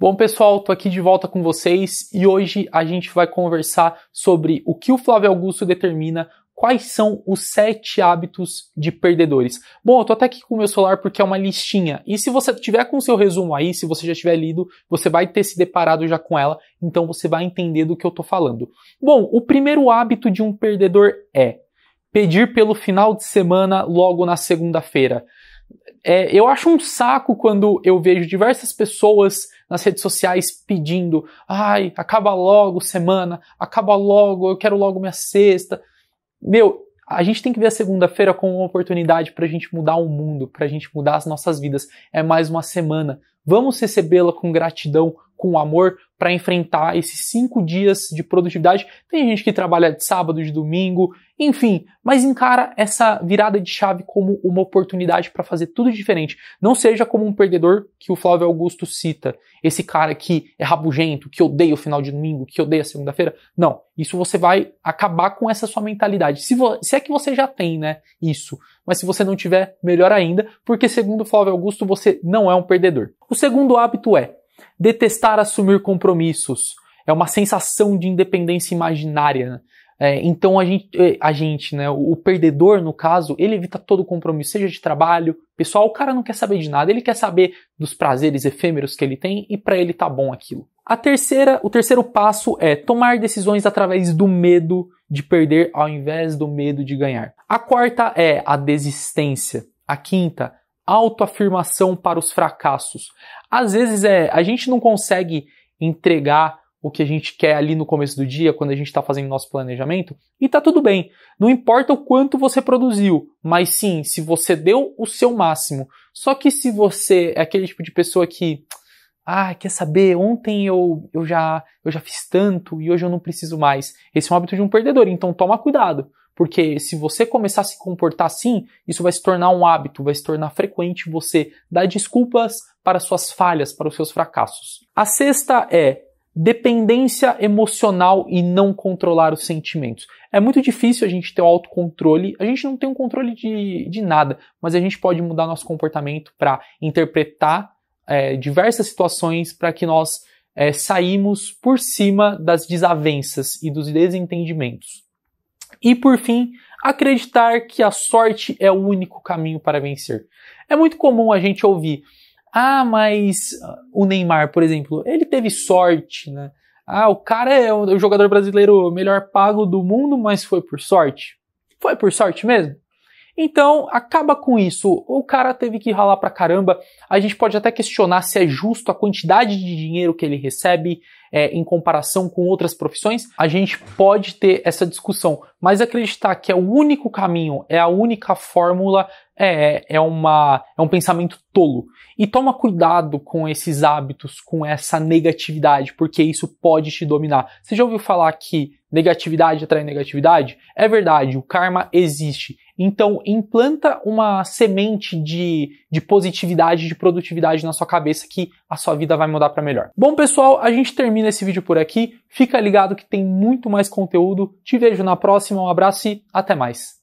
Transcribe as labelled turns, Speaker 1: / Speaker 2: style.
Speaker 1: Bom, pessoal, tô aqui de volta com vocês e hoje a gente vai conversar sobre o que o Flávio Augusto determina quais são os sete hábitos de perdedores. Bom, eu tô até aqui com o meu celular porque é uma listinha. E se você tiver com o seu resumo aí, se você já tiver lido, você vai ter se deparado já com ela, então você vai entender do que eu tô falando. Bom, o primeiro hábito de um perdedor é pedir pelo final de semana logo na segunda-feira. É, eu acho um saco quando eu vejo diversas pessoas nas redes sociais pedindo: ai, acaba logo semana, acaba logo, eu quero logo minha sexta. Meu, a gente tem que ver a segunda-feira como uma oportunidade para a gente mudar o mundo, para a gente mudar as nossas vidas. É mais uma semana. Vamos recebê-la com gratidão, com amor para enfrentar esses cinco dias de produtividade. Tem gente que trabalha de sábado, de domingo, enfim, mas encara essa virada de chave como uma oportunidade para fazer tudo diferente. Não seja como um perdedor que o Flávio Augusto cita, esse cara que é rabugento, que odeia o final de domingo, que odeia a segunda-feira. Não, isso você vai acabar com essa sua mentalidade. Se, se é que você já tem, né, isso. Mas se você não tiver, melhor ainda, porque segundo o Flávio Augusto, você não é um perdedor. O segundo hábito é Detestar assumir compromissos. É uma sensação de independência imaginária. Né? É, então a gente, é, a gente, né, o perdedor no caso, ele evita todo compromisso, seja de trabalho, pessoal, o cara não quer saber de nada, ele quer saber dos prazeres efêmeros que ele tem e para ele tá bom aquilo. A terceira, o terceiro passo é tomar decisões através do medo de perder ao invés do medo de ganhar. A quarta é a desistência. A quinta autoafirmação para os fracassos. Às vezes é, a gente não consegue entregar o que a gente quer ali no começo do dia, quando a gente está fazendo nosso planejamento, e tá tudo bem. Não importa o quanto você produziu, mas sim, se você deu o seu máximo. Só que se você é aquele tipo de pessoa que, ah, quer saber, ontem eu, eu, já, eu já fiz tanto e hoje eu não preciso mais. Esse é um hábito de um perdedor, então toma cuidado. Porque se você começar a se comportar assim, isso vai se tornar um hábito, vai se tornar frequente você dar desculpas para suas falhas, para os seus fracassos. A sexta é dependência emocional e não controlar os sentimentos. É muito difícil a gente ter o autocontrole, a gente não tem um controle de, de nada, mas a gente pode mudar nosso comportamento para interpretar é, diversas situações para que nós é, saímos por cima das desavenças e dos desentendimentos. E por fim, acreditar que a sorte é o único caminho para vencer. É muito comum a gente ouvir: ah, mas ah, o Neymar, por exemplo, ele teve sorte, né? Ah, o cara é o jogador brasileiro melhor pago do mundo, mas foi por sorte. Foi por sorte mesmo? Então, acaba com isso. O cara teve que ralar pra caramba. A gente pode até questionar se é justo a quantidade de dinheiro que ele recebe é, em comparação com outras profissões. A gente pode ter essa discussão, mas acreditar que é o único caminho, é a única fórmula, é, é, uma, é um pensamento tolo. E toma cuidado com esses hábitos, com essa negatividade, porque isso pode te dominar. Você já ouviu falar que negatividade atrai negatividade? É verdade, o karma existe então, implanta uma semente de, de positividade, de produtividade na sua cabeça que a sua vida vai mudar para melhor. Bom, pessoal, a gente termina esse vídeo por aqui. Fica ligado que tem muito mais conteúdo. Te vejo na próxima. Um abraço e até mais.